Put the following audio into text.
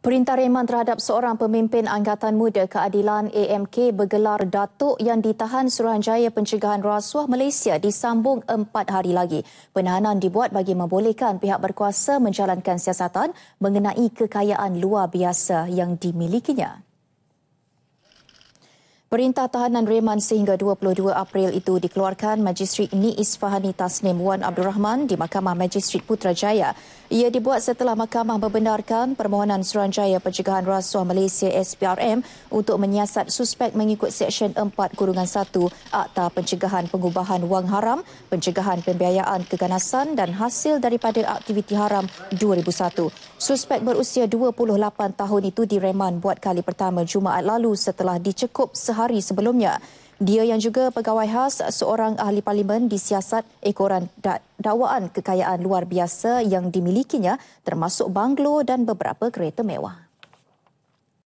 Perintah reman terhadap seorang pemimpin Angkatan Muda Keadilan AMK bergelar Datuk yang ditahan Suruhanjaya Pencegahan Rasuah Malaysia disambung empat hari lagi. Penahanan dibuat bagi membolehkan pihak berkuasa menjalankan siasatan mengenai kekayaan luar biasa yang dimilikinya. Perintah tahanan reman sehingga 22 April itu dikeluarkan Majistrik Niis Isfahani Tasnim Wan Abdul Rahman di Mahkamah Majistrik Putrajaya. Ia dibuat setelah mahkamah membenarkan permohonan Suranjaya Pencegahan Rasuah Malaysia SPRM untuk menyiasat suspek mengikut Seksyen 4-1 Akta Pencegahan Pengubahan Wang Haram, Pencegahan Pembiayaan Keganasan dan Hasil daripada Aktiviti Haram 2001. Suspek berusia 28 tahun itu direman buat kali pertama Jumaat lalu setelah dicekup sehari hari sebelumnya. Dia yang juga pegawai khas seorang ahli parlimen disiasat ekoran da- dakwaan kekayaan luar biasa yang dimilikinya termasuk banglo dan beberapa kereta mewah.